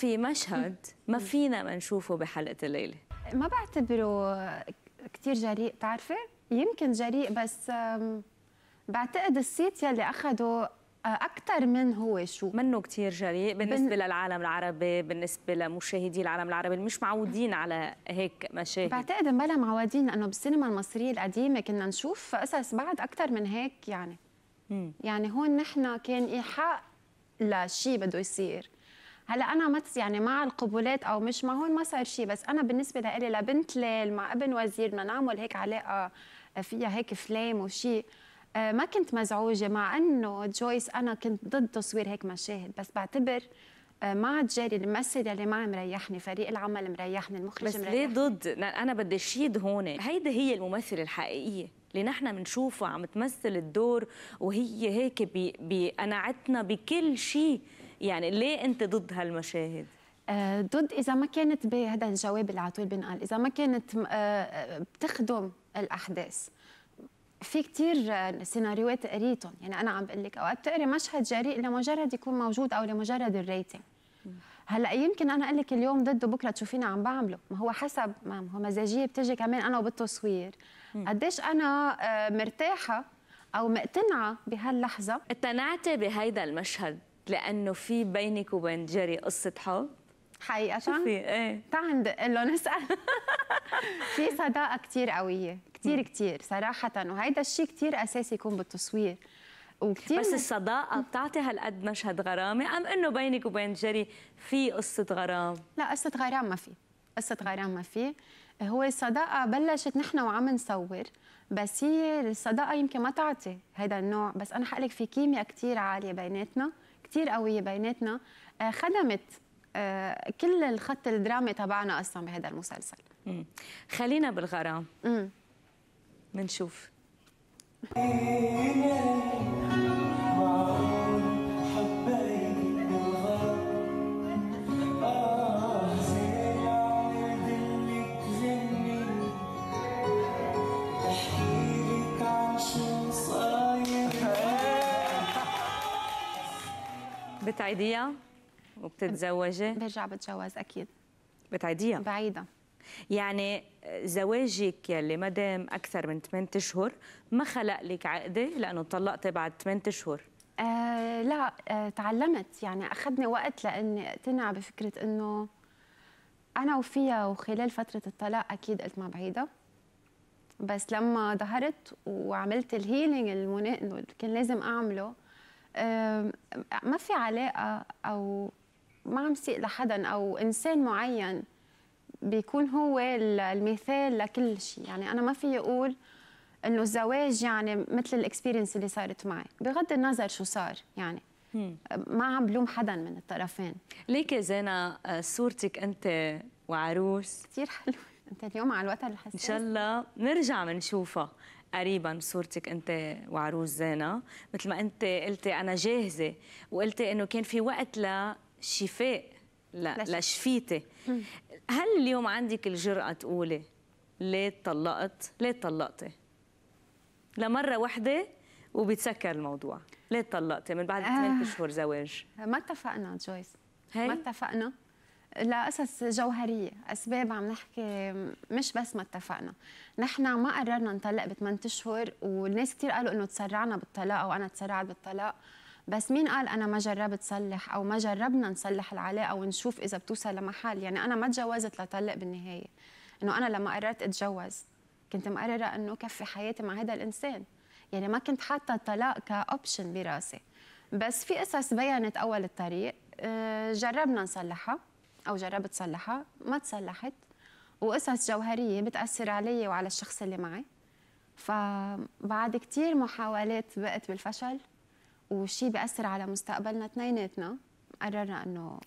في مشهد ما فينا ما نشوفه بحلقه الليله ما بعتبره كثير جريء بتعرفي يمكن جريء بس بعتقد الصيت يلي اخذه آه، اكثر من هو شو منه كثير جريء بالنسبه بن... للعالم العربي بالنسبه لمشاهدي العالم العربي اللي مش معودين على هيك مشاهد بعتقد بلا معودين لانه بالسينما المصريه القديمه كنا نشوف قصص بعد اكثر من هيك يعني مم. يعني هون نحن كان ايحاء لشيء بده يصير هلا انا ما يعني مع القبولات او مش مع هون ما صار شيء بس انا بالنسبه لإلي لبنت ليل مع ابن وزير بدنا نعمل هيك علاقه آه، فيها هيك فليم وشيء آه، ما كنت مزعوجه مع انه جويس انا كنت ضد تصوير هيك مشاهد بس بعتبر آه، مع تجاري الممثل اللي ما مريحني فريق العمل مريحني المخرج بس مريحني. ليه ضد انا بدي شيد هون هيدي هي الممثله الحقيقيه اللي نحن بنشوفها عم تمثل الدور وهي هيك بقناعتنا بكل شيء يعني ليه انت ضد هالمشاهد آه، ضد اذا ما كانت بهذا الجواب اللي على طول بنقال اذا ما كانت آه، بتخدم الاحداث في كثير آه، سيناريوهات قريتهم يعني انا عم بقول لك اوقات بتقري مشهد جريء لمجرد يكون موجود او لمجرد الريتنج هلا يمكن انا اقول لك اليوم ضده بكره تشوفيني عم بعمله ما هو حسب ما هو مزاجيه بتجي كمان انا وبالتصوير قديش انا مرتاحه او مقتنعه بهاللحظه اقتنعتي بهيدا المشهد لانه في بينك وبين جيري قصه حب حقيقة شوفي ايه تعا ندق له نسأل في صداقة كثير قوية كثير كثير صراحة وهيدا الشيء كثير أساسي يكون بالتصوير وكثير بس الصداقة بتعطي هالقد مشهد غرامة أم إنه بينك وبين جري في قصة غرام؟ لا قصة غرام ما في قصة غرام ما في هو الصداقة بلشت نحن وعم نصور بس هي الصداقة يمكن ما تعطي هذا النوع بس أنا حقلك في كيمياء كثير عالية بيناتنا كثير قويه بيناتنا آه، خدمت آه، كل الخط الدرامي تبعنا اصلا بهذا المسلسل خلينا بالغرام بنشوف بتعيديها وبتتزوجي؟ برجع بتجوز اكيد بتعيديها؟ بعيدها يعني زواجك يلي ما دام اكثر من 8 اشهر ما خلق لك عقده لانه طلقتي بعد 8 اشهر آه لا آه تعلمت يعني اخذني وقت لاني اقتنع بفكره انه انا وفيها وخلال فتره الطلاق اكيد قلت ما بعيدها بس لما ظهرت وعملت الهيلينج اللي كان لازم اعمله ما في علاقه او ما عم سيق لحدا او انسان معين بيكون هو المثال لكل شيء يعني انا ما في اقول انه الزواج يعني مثل الاكسبيرينس اللي صارت معي بغض النظر شو صار يعني ما عم بلوم حدا من الطرفين ليك زينة آه، صورتك انت وعروس كثير حلوه انت اليوم على الوتر الحساس ان شاء الله نرجع بنشوفها قريبا صورتك انت وعروس زينه مثل ما انت قلتي انا جاهزه وقلتي انه كان في وقت لشفاء لا لشفيتي هل اليوم عندك الجرأة تقولي ليه طلقت ليه طلقتي لمرة واحدة وبيتسكر الموضوع ليه طلقتي من بعد آه. ثمان آه. اشهر زواج ما اتفقنا جويس هي؟ ما اتفقنا لقصص جوهريه اسباب عم نحكي مش بس ما اتفقنا نحن ما قررنا نطلق بثمان اشهر والناس كثير قالوا انه تسرعنا بالطلاق او انا تسرعت بالطلاق بس مين قال انا ما جربت صلح او ما جربنا نصلح العلاقه ونشوف اذا بتوصل لمحل يعني انا ما تجوزت لطلق بالنهايه انه انا لما قررت اتجوز كنت مقرره انه كفي حياتي مع هذا الانسان يعني ما كنت حاطه الطلاق كاوبشن براسي بس في قصص بينت اول الطريق آه، جربنا نصلحها او جربت صلحها ما تصلحت وقصص جوهريه بتاثر علي وعلى الشخص اللي معي فبعد كثير محاولات بقت بالفشل وشي بياثر على مستقبلنا اثنيناتنا قررنا انه